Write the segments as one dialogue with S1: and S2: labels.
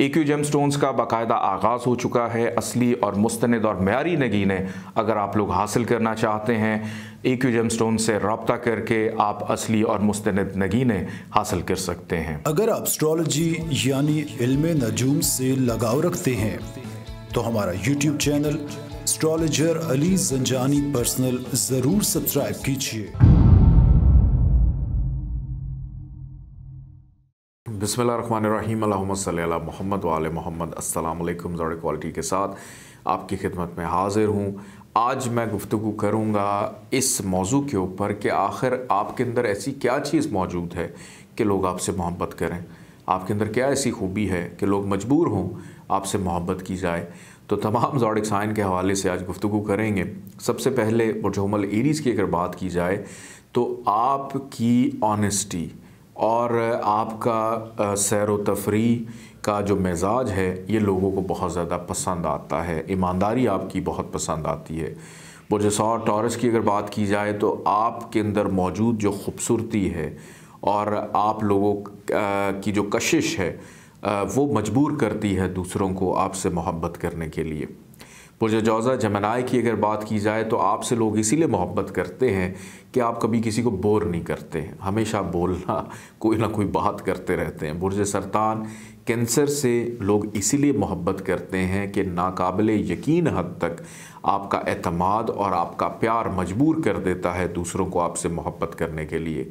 S1: acute GeM stones का बाकायदा आगाज़ हो चुका है असली और मुस्तंद और मैारी नगीने अगर आप लोग हासिल करना चाहते हैं एक्यू जेम स्टोन से रबता करके आप असली और मुस्तंद नगीने हासिल कर सकते हैं अगर आप स्ट्रॉलोजी यानी इल्म नजूम से लगाव रखते हैं तो हमारा YouTube channel astrologer Ali Zanjani personal ज़रूर सब्सक्राइब कीजिए बसमीम मोहम्मद वाल मोहम्मद असलकम जोड़ क्वालिटी के साथ आपकी खिदमत में हाजिर हूँ आज मैं गुफ्तु करूँगा इस मौजू के ऊपर कि आखिर आपके अंदर ऐसी क्या चीज़ मौजूद है कि लोग आपसे मोहब्बत करें आपके अंदर क्या ऐसी खूबी है कि लोग मजबूर हों आपसे मोहब्बत की जाए तो तमाम जॉडिक साइन के हवाले से आज गुफ्तु करेंगे सबसे पहले मुजहमल एरीज़ की अगर बात की जाए तो आपकी ऑनेस्टी और आपका सैर व तफरी का जो मिजाज है ये लोगों को बहुत ज़्यादा पसंद आता है ईमानदारी आपकी बहुत पसंद आती है बुरजसौर टॉरस की अगर बात की जाए तो आपके अंदर मौजूद जो खूबसूरती है और आप लोगों की जो कशिश है वो मजबूर करती है दूसरों को आपसे मोहब्बत करने के लिए पुरजौजा जमनाए की अगर बात की जाए तो आपसे लोग इसीलिए मोहब्बत करते हैं कि आप कभी किसी को बोर नहीं करते हैं हमेशा बोलना कोई ना कोई बात करते रहते हैं बुरज सरतान कैंसर से लोग इसीलिए मोहब्बत करते हैं कि नाकबिल यकीन हद तक आपका अतमाद और आपका प्यार मजबूर कर देता है दूसरों को आपसे मोहब्बत करने के लिए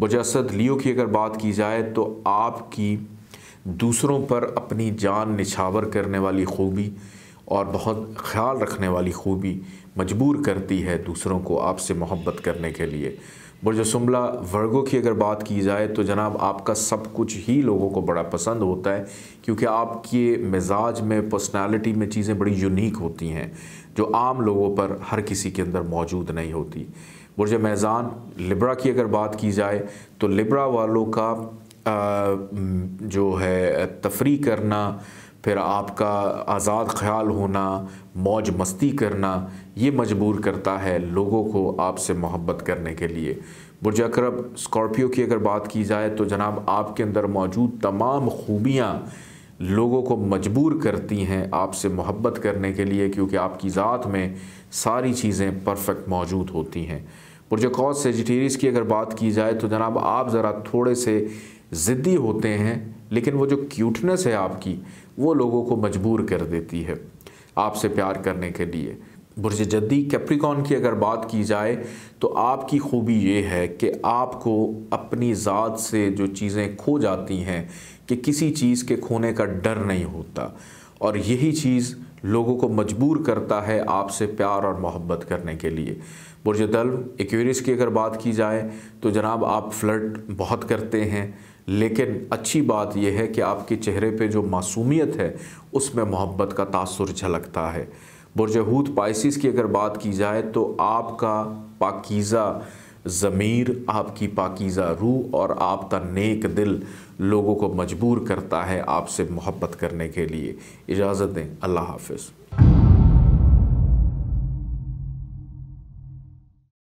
S1: मुजसद लियो की अगर बात की जाए तो आपकी दूसरों पर अपनी जान निछावर करने वाली खूबी और बहुत ख्याल रखने वाली खूबी मजबूर करती है दूसरों को आपसे मोहब्बत करने के लिए बुरजसुमला वर्गो की अगर बात की जाए तो जनाब आपका सब कुछ ही लोगों को बड़ा पसंद होता है क्योंकि आपके मिजाज में पर्सनालिटी में चीज़ें बड़ी यूनिक होती हैं जो आम लोगों पर हर किसी के अंदर मौजूद नहीं होती बुरज मैज़ान लिब्रा की अगर बात की जाए तो लिब्रा वालों का आ, जो है तफरी करना फिर आपका आज़ाद ख्याल होना मौज मस्ती करना ये मजबूर करता है लोगों को आपसे मोहब्बत करने के लिए बुरज अकरब स्कॉर्पियो की अगर बात की जाए तो जनाब आपके अंदर मौजूद तमाम खूबियाँ लोगों को मजबूर करती हैं आपसे मोहब्बत करने के लिए क्योंकि आपकी ज़ात में सारी चीज़ें परफेक्ट मौजूद होती हैं बुरज कौज सेजिटेरियस की अगर बात की जाए तो जनाब आप ज़रा थोड़े से ज़िद्दी होते हैं लेकिन वो जो क्यूटनेस है आपकी वो लोगों को मजबूर कर देती है आपसे प्यार करने के लिए बुरज जद्दी कैप्रिकॉन की अगर बात की जाए तो आपकी खूबी ये है कि आपको अपनी ज़ात से जो चीज़ें खो जाती हैं कि किसी चीज़ के खोने का डर नहीं होता और यही चीज़ लोगों को मजबूर करता है आपसे प्यार और मोहब्बत करने के लिए बुरज दल एक्वेरिस की अगर बात की जाए तो जनाब आप फ्लर्ट बहुत करते हैं लेकिन अच्छी बात यह है कि आपके चेहरे पे जो मासूमियत है उसमें मोहब्बत का तासुर झलकता है बुरजहूत पाइसिस की अगर बात की जाए तो आपका पाकिज़ा ज़मीर आपकी पाकिज़ा रूह और आपका नेक दिल लोगों को मजबूर करता है आपसे मोहब्बत करने के लिए इजाज़त दें अल्लाह हाफिज़